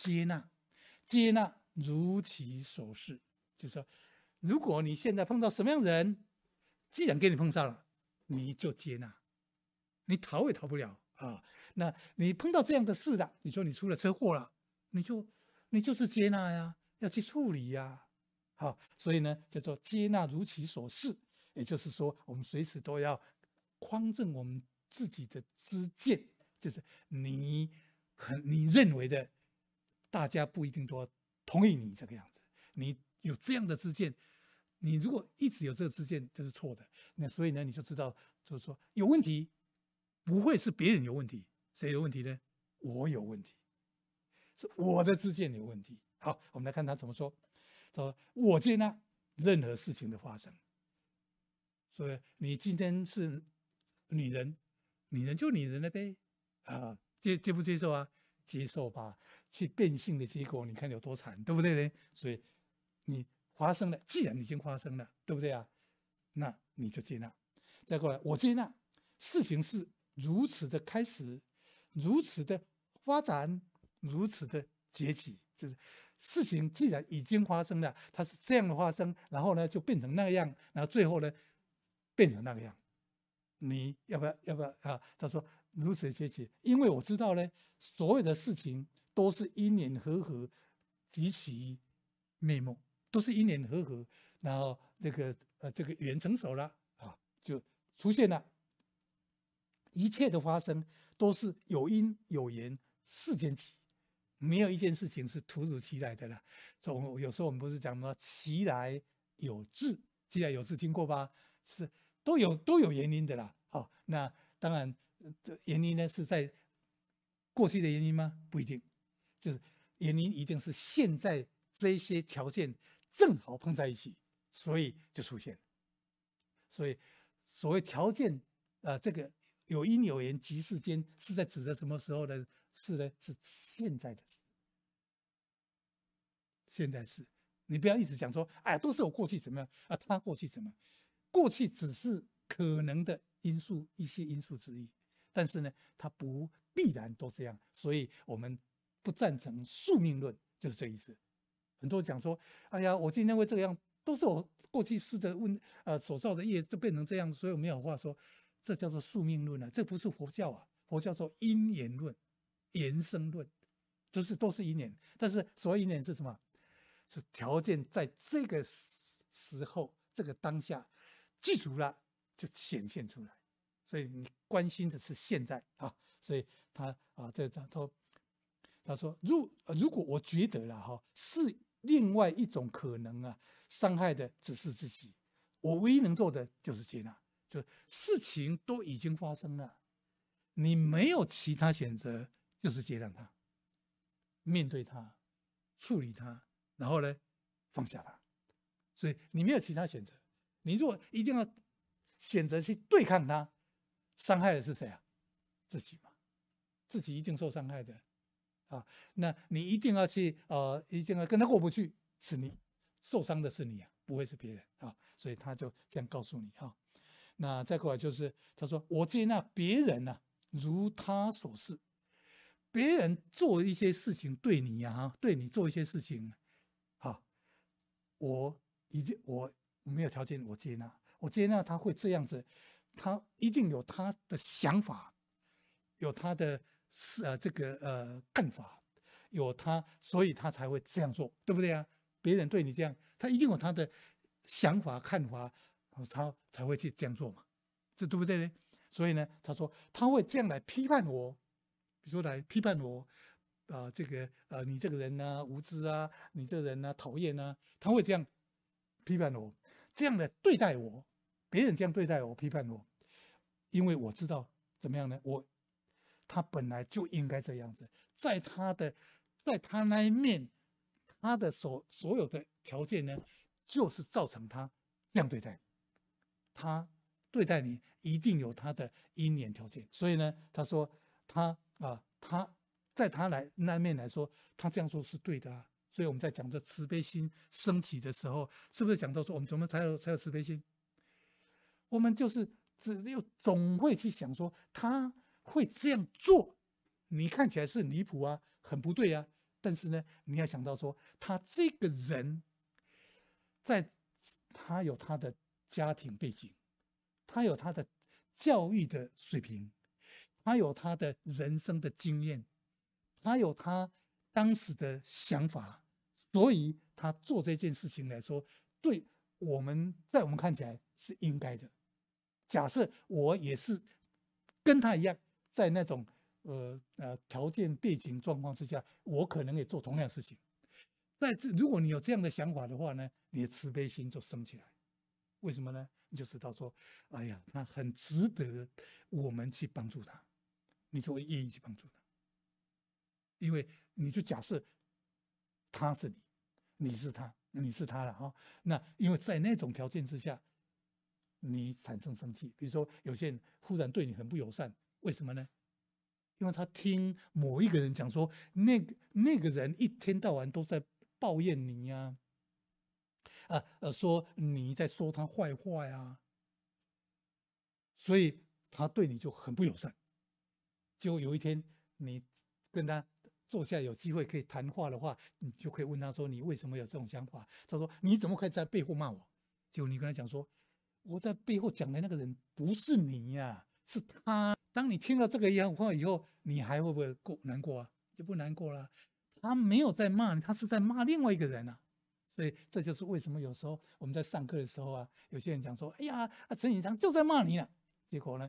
接纳，接纳如其所是，就是说，如果你现在碰到什么样人，既然给你碰上了，你就接纳，你逃也逃不了啊。那你碰到这样的事了，你说你出了车祸了，你就，你就是接纳呀，要去处理呀。好，所以呢，叫做接纳如其所是，也就是说，我们随时都要匡正我们自己的知见，就是你，你认为的。大家不一定都同意你这个样子，你有这样的自见，你如果一直有这个自见，就是错的。那所以呢，你就知道，就是说有问题，不会是别人有问题，谁有问题呢？我有问题，是我的自见有问题。好，我们来看他怎么说：说我接纳任何事情的发生，所以你今天是女人，女人就女人了呗，啊，接接不接受啊？接受吧。去变性的结果，你看有多惨，对不对呢？所以你发生了，既然已经发生了，对不对啊？那你就接纳。再过来，我接纳事情是如此的开始，如此的发展，如此的结局。就是事情既然已经发生了，它是这样的发生，然后呢就变成那样，然后最后呢变成那个样。你要不要？要不要啊？他说如此的结局，因为我知道呢，所有的事情。都是因缘和合，及其面目，都是因缘和合，然后这个呃这个缘成熟了啊，就出现了。一切的发生都是有因有缘，世间起，没有一件事情是突如其来的了。总有时候我们不是讲么？其来有自，其来有自，听过吧？是都有都有原因的啦。好，那当然，这原因呢是在过去的原因吗？不一定。就是，原因一定是现在这些条件正好碰在一起，所以就出现。所以，所谓条件啊，这个有因有缘即世间，是在指着什么时候的事呢？是现在的事。现在是，你不要一直讲说，哎，都是我过去怎么样啊？他过去怎么？样？过去只是可能的因素，一些因素之一。但是呢，它不必然都这样。所以，我们。不赞成宿命论，就是这意思。很多人讲说：“哎呀，我今天会这个样，都是我过去试着问呃所造的业就变成这样，所以我没有话说。”这叫做宿命论啊，这不是佛教啊。佛教说因缘论、延生论，这是都是因缘。但是，所谓因缘？是什么？是条件在这个时候、这个当下记住了，就显现出来。所以，你关心的是现在啊。所以他啊，这他说。他说：“如如果我觉得了哈，是另外一种可能啊，伤害的只是自己。我唯一能做的就是接纳，就事情都已经发生了，你没有其他选择，就是接纳它，面对它，处理它，然后呢，放下它。所以你没有其他选择。你如果一定要选择去对抗它，伤害的是谁啊？自己嘛，自己一定受伤害的。”啊，那你一定要去，呃，一定要跟他过不去，是你受伤的是你啊，不会是别人啊，所以他就这样告诉你啊。那再过来就是他说，我接纳别人呢，如他所示，别人做一些事情对你呀，对你做一些事情，好，我已经我没有条件，我接纳，我接纳他会这样子，他一定有他的想法，有他的。是啊，这个呃看法有他，所以他才会这样做，对不对啊？别人对你这样，他一定有他的想法看法，他才会去这样做嘛，这对不对呢？所以呢，他说他会这样来批判我，比如说来批判我，啊，这个呃，你这个人呢无知啊，你这个人呢讨厌啊，他会这样批判我，这样来对待我，别人这样对待我，批判我，因为我知道怎么样呢？我。他本来就应该这样子，在他的，在他那一面，他的所所有的条件呢，就是造成他这样对待，他对待你一定有他的因缘条件。所以呢，他说他啊，他在他来那面来说，他这样说是对的。所以我们在讲这慈悲心升起的时候，是不是讲到说我们怎么才有才有慈悲心？我们就是只有总会去想说他。会这样做，你看起来是离谱啊，很不对啊。但是呢，你要想到说，他这个人，在他有他的家庭背景，他有他的教育的水平，他有他的人生的经验，他有他当时的想法，所以他做这件事情来说，对我们在我们看起来是应该的。假设我也是跟他一样。在那种呃呃条件背景状况之下，我可能也做同样事情。在这，如果你有这样的想法的话呢，你的慈悲心就升起来。为什么呢？你就知道说，哎呀，他很值得我们去帮助他，你就会愿意去帮助他。因为你就假设他是你，你是他，你是他了哈。那因为在那种条件之下，你产生生气，比如说有些人忽然对你很不友善。为什么呢？因为他听某一个人讲说，那那个人一天到晚都在抱怨你呀，啊呃，说你在说他坏话呀，所以他对你就很不友善。结果有一天你跟他坐下有机会可以谈话的话，你就可以问他说：“你为什么有这种想法？”他说：“你怎么可以在背后骂我？”就你跟他讲说：“我在背后讲的那个人不是你呀。”是他。当你听到这个话以后，你还会不会过难过啊？就不难过了。他没有在骂你，他是在骂另外一个人啊。所以这就是为什么有时候我们在上课的时候啊，有些人讲说：“哎呀，啊，陈引昌就在骂你呢。”结果呢，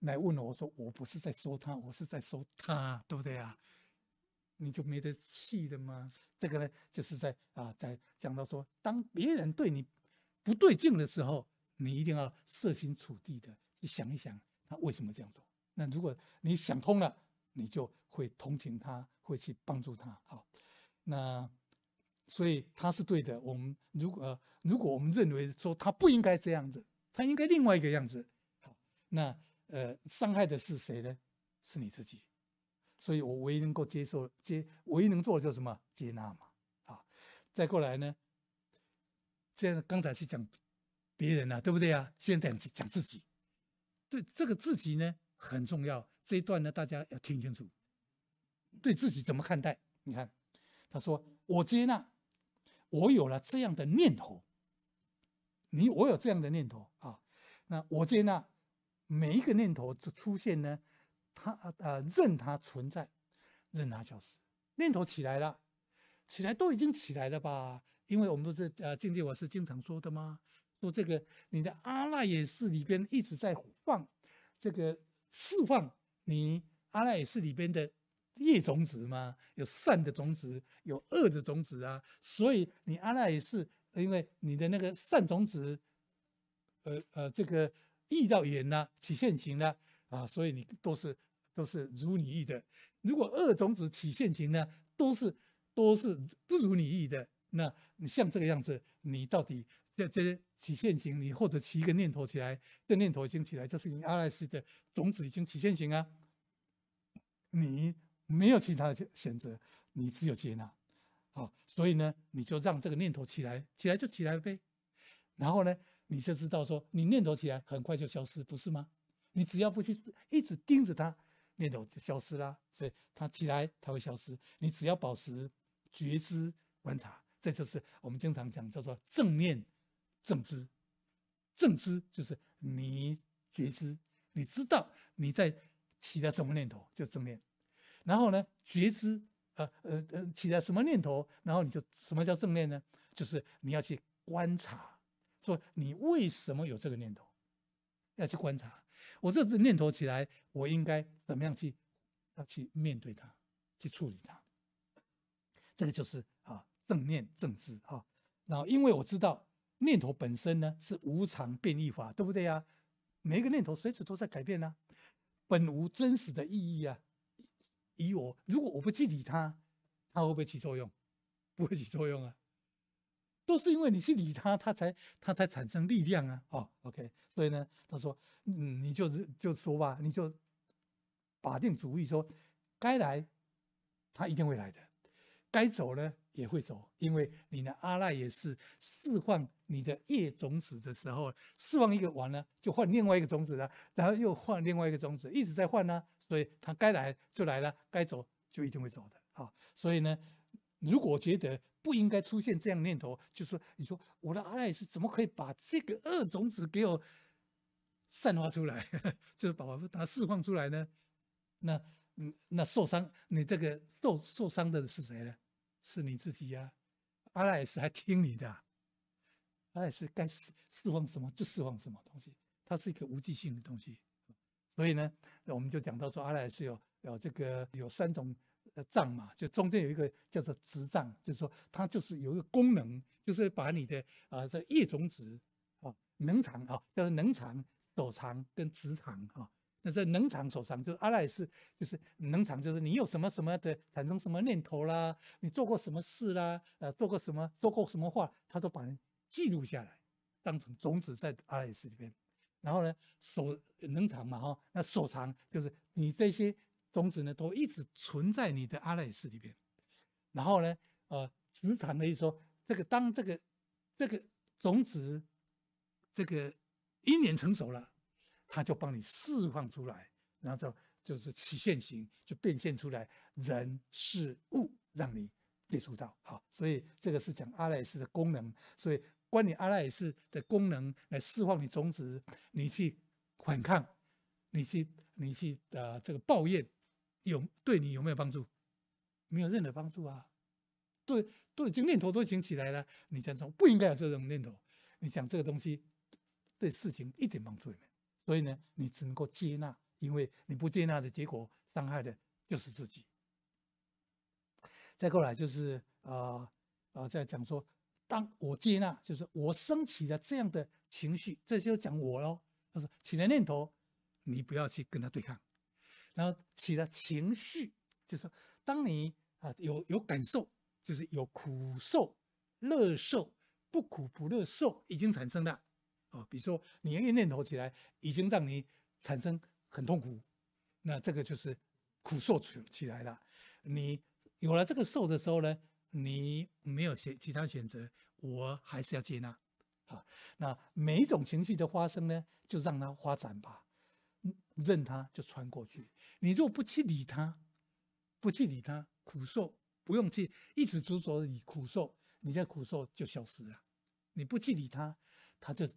来问了我说：“我不是在说他，我是在说他，对不对啊？”你就没得气的嘛。这个呢，就是在啊，在讲到说，当别人对你不对劲的时候，你一定要设身处地的去想一想。那为什么这样做？那如果你想通了，你就会同情他，会去帮助他。好，那所以他是对的。我们如果如果我们认为说他不应该这样子，他应该另外一个样子。好，那呃，伤害的是谁呢？是你自己。所以我唯一能够接受接，唯一能做的就是什么？接纳嘛。啊，再过来呢？现在刚才去讲别人啊，对不对啊？现在讲自己。对这个自己呢很重要，这一段呢大家要听清楚，对自己怎么看待？你看，他说我接纳，我有了这样的念头，你我有这样的念头啊，那我接纳每一个念头就出现呢，他呃任它存在，任它消失。念头起来了，起来都已经起来了吧？因为我们都是呃，经济我是经常说的嘛，说这个，你的阿赖耶识里边一直在放，这个释放你阿赖耶识里边的业种子嘛？有善的种子，有恶的种子啊。所以你阿赖耶识，因为你的那个善种子，呃呃，这个义道缘呢，起现行呢，啊，所以你都是都是如你意的。如果恶种子起现行呢，都是都是不如你意的。那你像这个样子，你到底？这这起现行，你或者起一个念头起来，这念头经起来，就是你阿赖斯的种子已经起现行啊。你没有其他的选择，你只有接纳。好，所以呢，你就让这个念头起来，起来就起来呗。然后呢，你就知道说，你念头起来很快就消失，不是吗？你只要不去一直盯着它，念头就消失了。所以它起来，它会消失。你只要保持觉知观察，这就是我们经常讲叫做正念。正知，正知就是你觉知，你知道你在起了什么念头，就正念。然后呢，觉知，呃呃呃，起了什么念头，然后你就什么叫正念呢？就是你要去观察，说你为什么有这个念头，要去观察。我这个念头起来，我应该怎么样去，要去面对它，去处理它。这个就是啊，正念正知啊。然后因为我知道。念头本身呢是无常变异法，对不对啊？每一个念头随时都在改变啊，本无真实的意义啊。以我如果我不去理它，它会不会起作用？不会起作用啊，都是因为你去理它，它才它才产生力量啊。哦，OK，所以呢，他说，嗯，你就是就说吧，你就，把定主意说，该来，它一定会来的，该走呢。也会走，因为你的阿赖也是释放你的业种子的时候，释放一个完了就换另外一个种子了，然后又换另外一个种子，一直在换啊，所以它该来就来了，该走就一定会走的好，所以呢，如果觉得不应该出现这样念头，就说你说我的阿赖是怎么可以把这个恶种子给我散发出来，就是把它释放出来呢？那嗯，那受伤你这个受受伤的是谁呢？是你自己呀，阿赖是还听你的，阿赖是该释释放什么就释放什么东西，它是一个无记性的东西，所以呢，那我们就讲到说阿赖是有有这个有三种藏嘛，就中间有一个叫做执藏，就是说它就是有一个功能，就是把你的啊这叶种子啊能藏啊，叫做能藏、斗藏跟直藏啊。那这能场所藏，就是阿赖耶是，就是能场，就是你有什么什么的，产生什么念头啦，你做过什么事啦，呃，做过什么，说过什么话，他都把人记录下来，当成种子在阿赖耶里边。然后呢，所能场嘛哈，那所藏就是你这些种子呢，都一直存在你的阿赖耶里边。然后呢，呃，只产的意思说，这个当这个这个种子这个一年成熟了。他就帮你释放出来，然后就就是起现行，就变现出来人事物，让你接触到。好，所以这个是讲阿赖耶的功能。所以关你阿赖耶的功能来释放你种子，你去反抗，你去你去呃这个抱怨，有对你有没有帮助？没有任何帮助啊！都都已经念头都已经起来了，你想说不应该有这种念头，你讲这个东西对事情一点帮助也没。所以呢，你只能够接纳，因为你不接纳的结果，伤害的就是自己。再过来就是，呃，呃，再讲说，当我接纳，就是我升起了这样的情绪，这就讲我喽。他说起了念头，你不要去跟他对抗，然后起了情绪，就是当你啊有有感受，就是有苦受、乐受，不苦不乐受已经产生了。哦，比如说你一念头起来，已经让你产生很痛苦，那这个就是苦受起起来了。你有了这个受的时候呢，你没有选其他选择，我还是要接纳。好，那每一种情绪的发生呢，就让它发展吧，嗯，任它就穿过去。你如果不去理它，不去理它苦受，不用去一直执着于苦受，你的苦受就消失了。你不去理它，它就。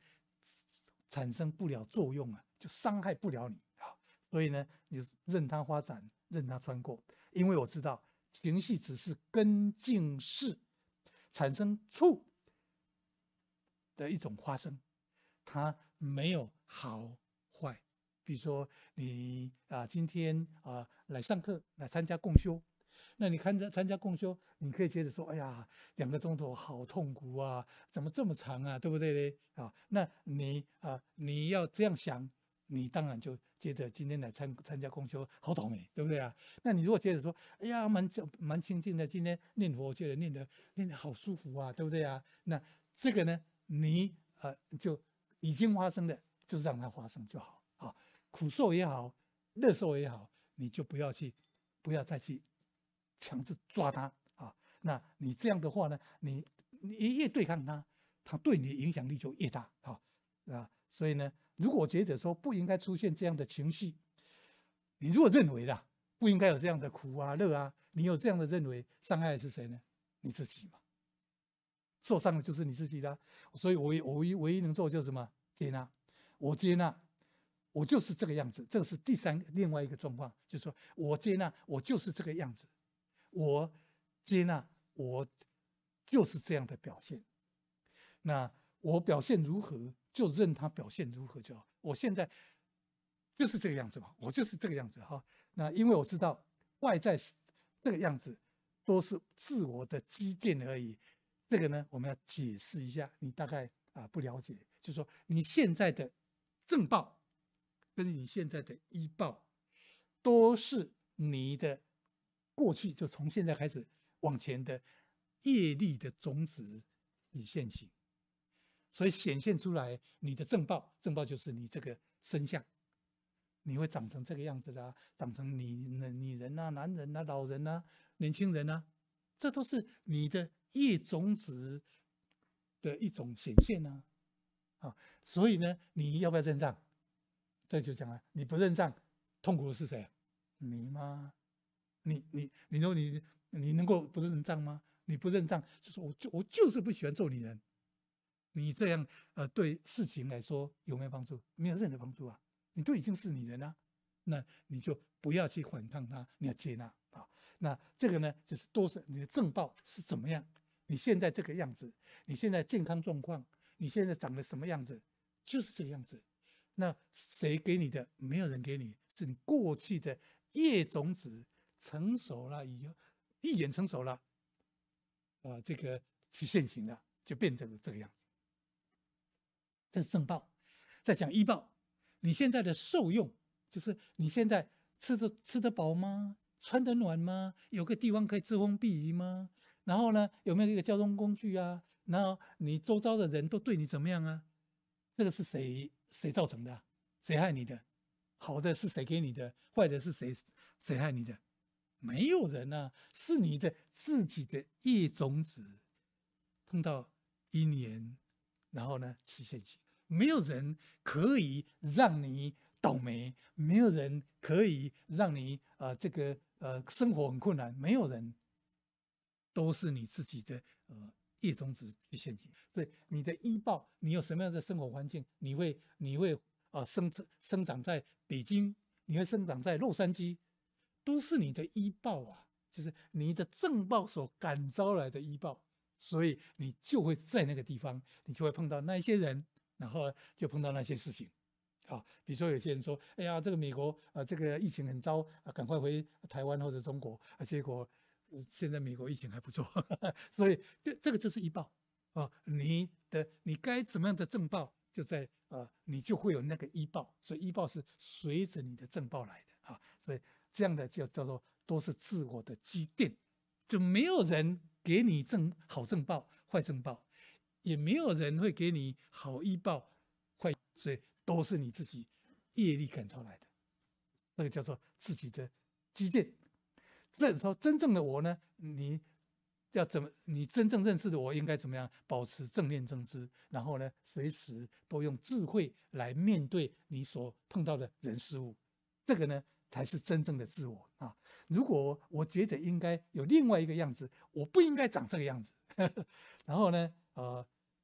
产生不了作用啊，就伤害不了你啊，所以呢，你就任它发展，任它穿过，因为我知道情绪只是根茎式产生处的一种发生，它没有好坏。比如说你啊，今天啊来上课，来参加共修。那你看，着参加共修，你可以接着说：“哎呀，两个钟头好痛苦啊，怎么这么长啊，对不对嘞？”啊，那你啊，你要这样想，你当然就觉得今天来参参加共修好倒霉，对不对啊？那你如果接着说：“哎呀，蛮蛮清净的，今天念佛，觉得念得念得好舒服啊，对不对啊？”那这个呢，你呃，就已经发生了，就让它发生就好。啊，苦受也好，乐受也好，你就不要去，不要再去。强制抓他啊！那你这样的话呢？你你越对抗他，他对你的影响力就越大啊啊！所以呢，如果觉得说不应该出现这样的情绪，你如果认为啦不应该有这样的苦啊、乐啊，你有这样的认为，伤害是谁呢？你自己嘛，受伤的就是你自己的。所以，我我唯唯一能做就是什么？接纳。我接纳，我就是这个样子。这个是第三另外一个状况，就是说我接纳，我就是这个样子。我接纳我就是这样的表现，那我表现如何就任他表现如何，就好。我现在就是这个样子嘛，我就是这个样子哈。那因为我知道外在是这个样子，都是自我的积淀而已。这个呢，我们要解释一下，你大概啊不了解，就说你现在的正报跟你现在的医报都是你的。过去就从现在开始往前的业力的种子已现形，所以显现出来你的正报，正报就是你这个身相，你会长成这个样子啦，长成你女人呐、男人呐、老人呐、年轻人呐，这都是你的业种子的一种显现呐。啊，所以呢，你要不要认账？这就讲了，你不认账，痛苦的是谁？你吗？你你你，说你你能够不认账吗？你不认账，就是我就我就是不喜欢做女人。你这样呃，对事情来说有没有帮助？没有任何帮助啊！你都已经是你人了，那你就不要去反抗它，你要接纳啊。那这个呢，就是都是你的正报是怎么样？你现在这个样子，你现在健康状况，你现在长得什么样子，就是这个样子。那谁给你的？没有人给你，是你过去的业种子。成熟了以后，一眼成熟了，啊，这个是现行的，就变成了这个样子。这是正报，再讲医报。你现在的受用，就是你现在吃的吃得饱吗？穿得暖吗？有个地方可以遮风避雨吗？然后呢，有没有一个交通工具啊？然后你周遭的人都对你怎么样啊？这个是谁谁造成的？谁害你的？好的是谁给你的？坏的是谁谁害你的？没有人呢，是你的自己的一种子碰到因缘，然后呢，吃现阱。没有人可以让你倒霉，没有人可以让你啊，这个呃，生活很困难。没有人都是你自己的呃一种子陷阱。所以你的医报，你有什么样的生活环境，你会你会啊，生长生长在北京，你会生长在洛杉矶。都是你的医报啊，就是你的正报所感召来的医报，所以你就会在那个地方，你就会碰到那些人，然后就碰到那些事情。啊，比如说有些人说：“哎呀，这个美国呃，这个疫情很糟，赶快回台湾或者中国。”啊，结果现在美国疫情还不错，所以这这个就是医报啊，你的你该怎么样的正报，就在呃，你就会有那个医报，所以医报是随着你的正报来的啊，所以。这样的就叫做都是自我的积淀，就没有人给你正好正报坏正报，也没有人会给你好医报坏，所以都是你自己业力感召来的，那个叫做自己的积淀。这时候真正的我呢，你要怎么？你真正认识的我应该怎么样？保持正念正知，然后呢，随时都用智慧来面对你所碰到的人事物。这个呢？才是真正的自我啊！如果我觉得应该有另外一个样子，我不应该长这个样子。呵 呵然后呢，呃，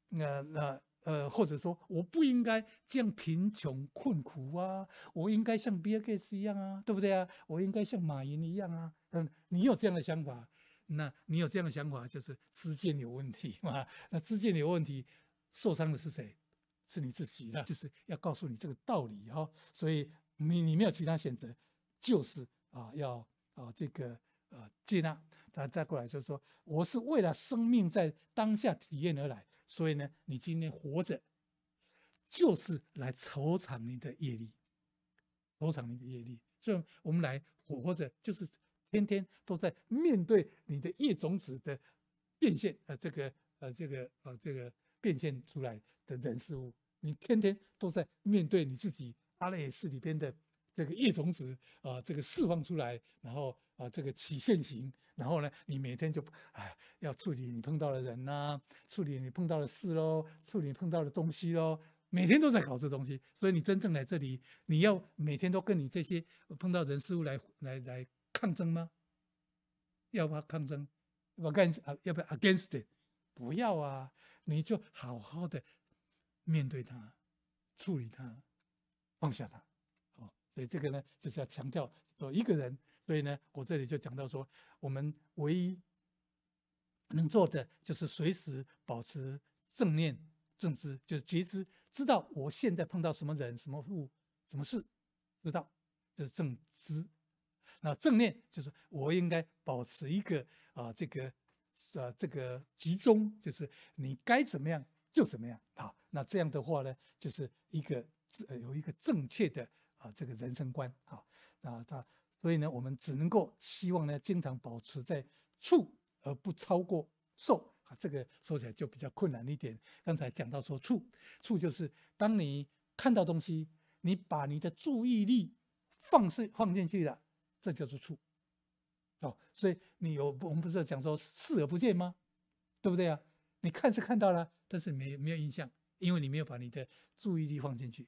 那那呃，或者说我不应该这样贫穷困苦啊，我应该像比尔盖茨一样啊，对不对啊？我应该像马云一样啊。嗯，你有这样的想法，那你有这样的想法就是知见有问题嘛？那知见有问题，受伤的是谁？是你自己的，就是要告诉你这个道理哈。所以你你没有其他选择。就是啊，要啊，这个啊，接纳。他再过来就是说，我是为了生命在当下体验而来，所以呢，你今天活着就是来酬偿你的业力，酬偿你的业力。所以我们来活着，就是天天都在面对你的业种子的变现，呃，这个呃，这个呃，这个变现出来的人事物，你天天都在面对你自己阿赖耶识里边的。这个业种子啊，这个释放出来，然后啊，这个起现行，然后呢，你每天就哎要处理你碰到的人呐，处理你碰到的事喽，处理碰到的东西喽，每天都在搞这东西。所以你真正来这里，你要每天都跟你这些碰到人事物来来来抗争吗？要不要抗争？against 啊？要不要 against it？不要啊，你就好好的面对它，处理它，放下它。所以这个呢，就是要强调说一个人。所以呢，我这里就讲到说，我们唯一能做的就是随时保持正念、正知，就是觉知，知道我现在碰到什么人、什么物、什么事，知道就是正知。那正念就是我应该保持一个啊，这个啊，这个集中，就是你该怎么样就怎么样啊。那这样的话呢，就是一个有一个正确的。啊，这个人生观啊，啊，他所以呢，我们只能够希望呢，经常保持在处而不超过受。啊，这个说起来就比较困难一点。刚才讲到说处处就是当你看到东西，你把你的注意力放是放进去了，这叫做处。哦，所以你有我们不是讲说视而不见吗？对不对啊？你看是看到了，但是没没有印象，因为你没有把你的注意力放进去。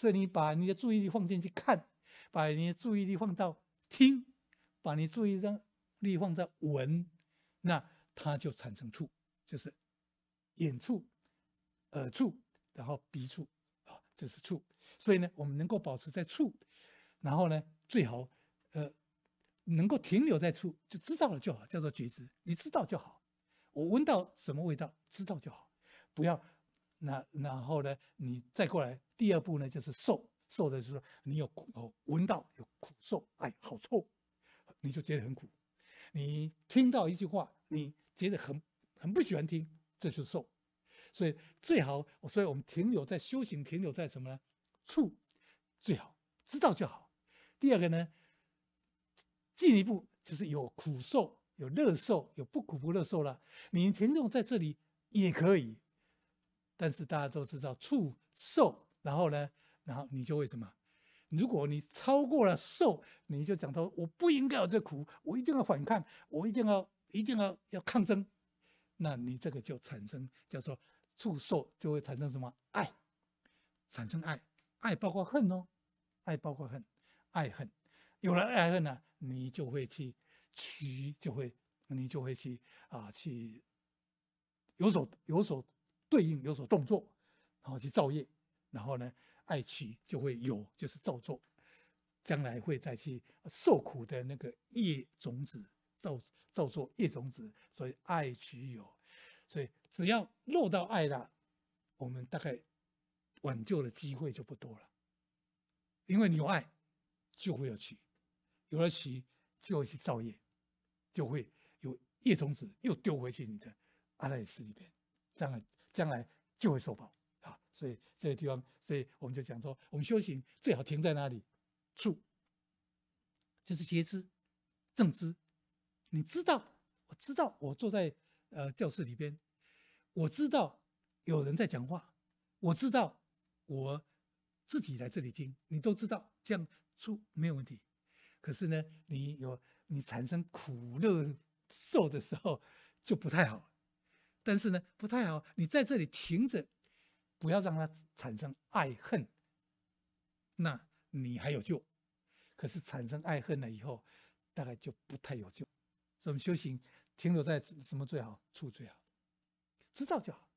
所以你把你的注意力放进去看，把你的注意力放到听，把你注意力放在闻，那它就产生触，就是眼触、耳触，然后鼻触啊，就是触。所以呢，我们能够保持在触，然后呢，最好呃能够停留在触，就知道了就好，叫做觉知，你知道就好。我闻到什么味道，知道就好，不要。那然后呢？你再过来，第二步呢，就是受受的是说你有有闻到有苦受，哎，好臭，你就觉得很苦。你听到一句话，你觉得很很不喜欢听，这就是受。所以最好，所以我们停留在修行停留在什么呢？处最好知道就好。第二个呢，进一步就是有苦受、有乐受、有不苦不乐受了。你停留在这里也可以。但是大家都知道，触受，然后呢，然后你就会什么？如果你超过了受，你就讲到我不应该有这苦，我一定要反抗，我一定要一定要要抗争，那你这个就产生叫做触受，就会产生什么爱，产生爱，爱包括恨哦，爱包括恨，爱恨有了爱恨呢，你就会去取，就会你就会去啊去有所有所。对应有所动作，然后去造业，然后呢，爱取就会有，就是造作，将来会再去受苦的那个业种子造造作业种子，所以爱取有，所以只要落到爱了，我们大概挽救的机会就不多了，因为你有爱就会有取，有了取就会去造业，就会有业种子又丢回去你的阿赖耶识里边。将来将来就会受报啊，所以这个地方，所以我们就讲说，我们修行最好停在哪里处，就是觉知、正知。你知道，我知道，我坐在呃教室里边，我知道有人在讲话，我知道我自己来这里听，你都知道，这样处没有问题。可是呢，你有你产生苦、乐、受的时候，就不太好。但是呢，不太好。你在这里停着，不要让它产生爱恨，那你还有救。可是产生爱恨了以后，大概就不太有救。所以我们修行停留在什么最好？处最好，知道就好。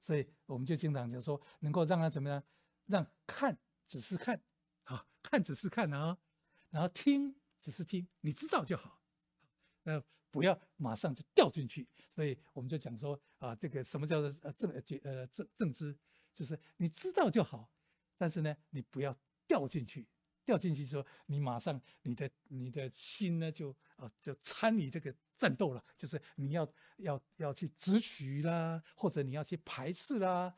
所以我们就经常就说，能够让他怎么样？让看只是看，啊，看只是看啊，然后听只是听，你知道就好。那。不要马上就掉进去，所以我们就讲说啊，这个什么叫做呃正觉呃正正知，就是你知道就好，但是呢，你不要掉进去，掉进去说你马上你的你的心呢就啊就参与这个战斗了，就是你要要要去执取啦，或者你要去排斥啦，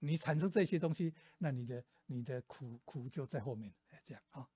你产生这些东西，那你的你的苦苦就在后面，这样啊。